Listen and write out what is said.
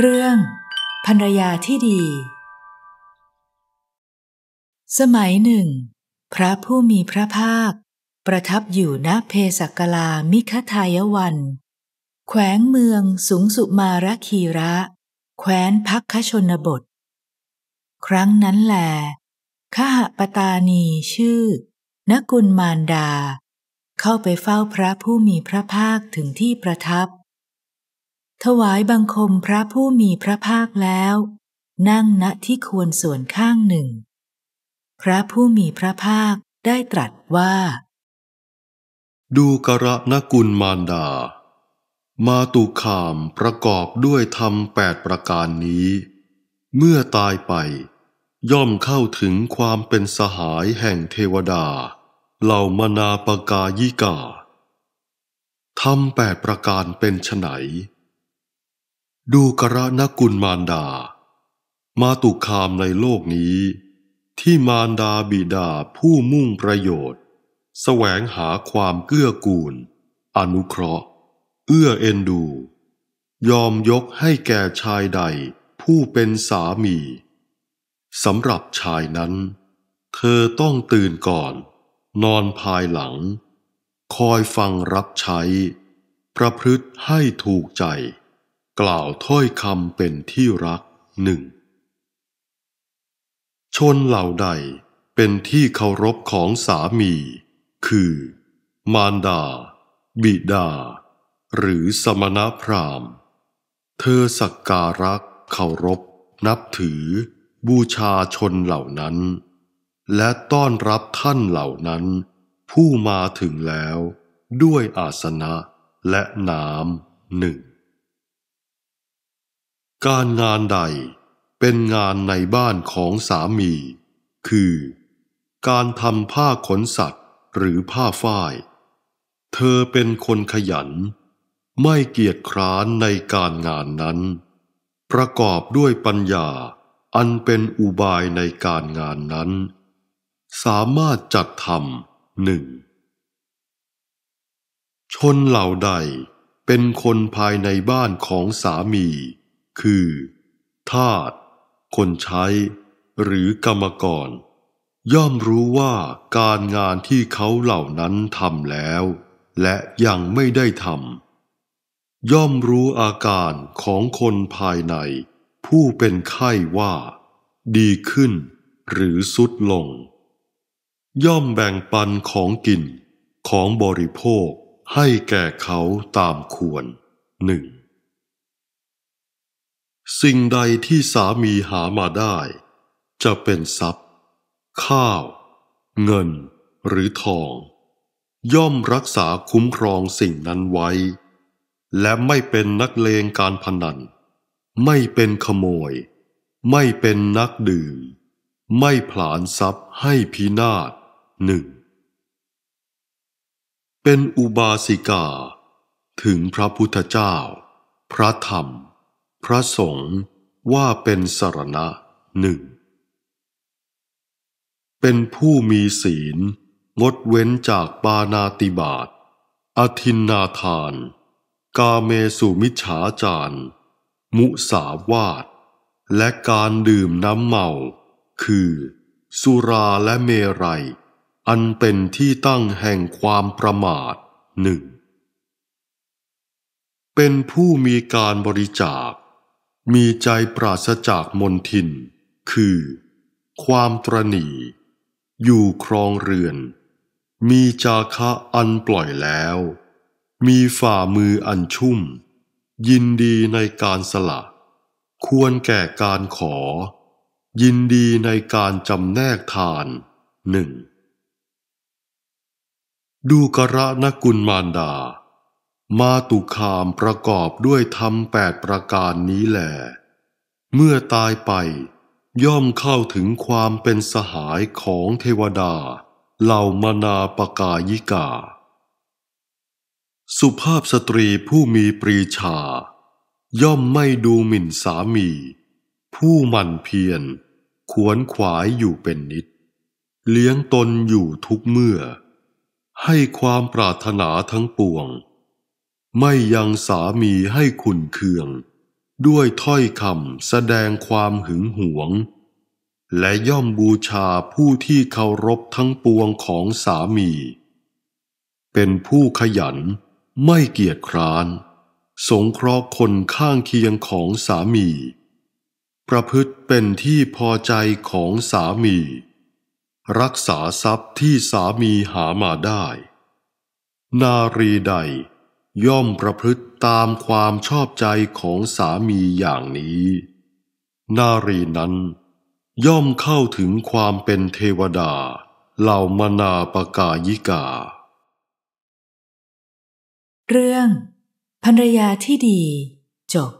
เรื่องภรรยาที่ดี สมัยหนึ่ง พระผู้มีพระภาค ประทับอยู่ณเพศกกลามิคทายวัน แขวงเมืองสูงสุมารคีระ แขวนพักคชนบท ครั้งนั้นแหลขหปตานีชื่อ นกุลมารดา เข้าไปเฝ้าพระผู้มีพระภาคถึงที่ประทับถวายบังคมพระผู้มีพระภาคแล้ว นั่งณที่ควรส่วนข้างหนึ่ง พระผู้มีพระภาคได้ตรัสว่า ดูกระนกุลมารดา มาตุขามประกอบด้วยธรรมแปดประการนี้ เมื่อตายไป ย่อมเข้าถึงความเป็นสหายแห่งเทวดาเหล่ามนาปกายิกาธรรมแปดประการเป็นไฉนดูกระนกุลมารดา มาตุคามในโลกนี้ ที่มารดาบิดาผู้มุ่งประโยชน์ แสวงหาความเกื้อกูล อนุเคราะห์ เอื้อเอ็นดู ยอมยกให้แก่ชายใดผู้เป็นสามี สำหรับชายนั้น เธอต้องตื่นก่อน นอนภายหลัง คอยฟังรับใช้ ประพฤติให้ถูกใจกล่าวถ้อยคำเป็นที่รักหนึ่ง ชนเหล่าใดเป็นที่เคารพของสามีคือ มารดา บิดา หรือสมณพราหมณ์ เธอสักการะเคารพนับถือบูชาชนเหล่านั้น และต้อนรับท่านเหล่านั้นผู้มาถึงแล้วด้วยอาสนะและน้ำหนึ่งการงานใดเป็นงานในบ้านของสามี คือการทำผ้าขนสัตว์หรือผ้าฝ้ายเธอเป็นคนขยัน ไม่เกียจคร้านในการงานนั้น ประกอบด้วยปัญญาอันเป็นอุบายในการงานนั้น สามารถจัดทำหนึ่ง ชนเหล่าใดเป็นคนภายในบ้านของสามีคือ ทาสคนใช้ หรือกรรมกรย่อมรู้ว่าการงานที่เขาเหล่านั้นทำแล้ว และยังไม่ได้ทำย่อมรู้อาการของคนภายใน ผู้เป็นไข้ว่า ดีขึ้นหรือสุดลง ย่อมแบ่งปันของกินของบริโภค ให้แก่เขาตามควรหนึ่งสิ่งใดที่สามีหามาได้ จะเป็นทรัพย์ ข้าว เงินหรือทอง ย่อมรักษาคุ้มครองสิ่งนั้นไว้ และไม่เป็นนักเลงการพนัน ไม่เป็นขโมย ไม่เป็นนักดื่มไม่ผลาญทรัพย์ให้พินาศหนึ่งเป็นอุบาสิกา ถึงพระพุทธเจ้า พระธรรมพระสงฆ์ว่าเป็นสรณะหนึ่ง เป็นผู้มีศีลงดเว้นจากปานาติบาตอธินนาทาน กาเมสุมิฉาจารมุสาวาตและการดื่มน้ำเมา คือ สุราและเมรัย อันเป็นที่ตั้งแห่งความประมาทหนึ่ง เป็นผู้มีการบริจาคมีใจปราศจากมนทิน คือ ความตรณีอยู่ครองเรือน มีจาคะอันปล่อยแล้ว มีฝ่ามืออันชุ่ม ยินดีในการสละ ควรแก่การขอ ยินดีในการจำแนกทานหนึ่ง ดูกระนกุลมารดามาตุคามประกอบด้วยธรรมแปดประการนี้แหลเมื่อตายไป ย่อมเข้าถึงความเป็นสหายของเทวดา เหล่ามานาปกายิกา สุภาพสตรีผู้มีปรีชา ย่อมไม่ดูหมิ่นสามี ผู้มั่นเพียรขวนขวายอยู่เป็นนิด เลี้ยงตนอยู่ทุกเมื่อ ให้ความปรารถนาทั้งปวงไม่ยังสามีให้ขุนเคือง ด้วยถ้อยคำแสดงความหึงหวง และย่อมบูชาผู้ที่เคารพทั้งปวงของสามี เป็นผู้ขยันไม่เกียจคร้าน สงเคราะห์คนข้างเคียงของสามี ประพฤติเป็นที่พอใจของสามี รักษาทรัพย์ที่สามีหามาได้ นารีใดย่อมประพฤติตามความชอบใจของสามีอย่างนี้ นารีนั้นย่อมเข้าถึงความเป็นเทวดา เหล่ามนาปกายิกา เรื่องภรรยาที่ดี จบ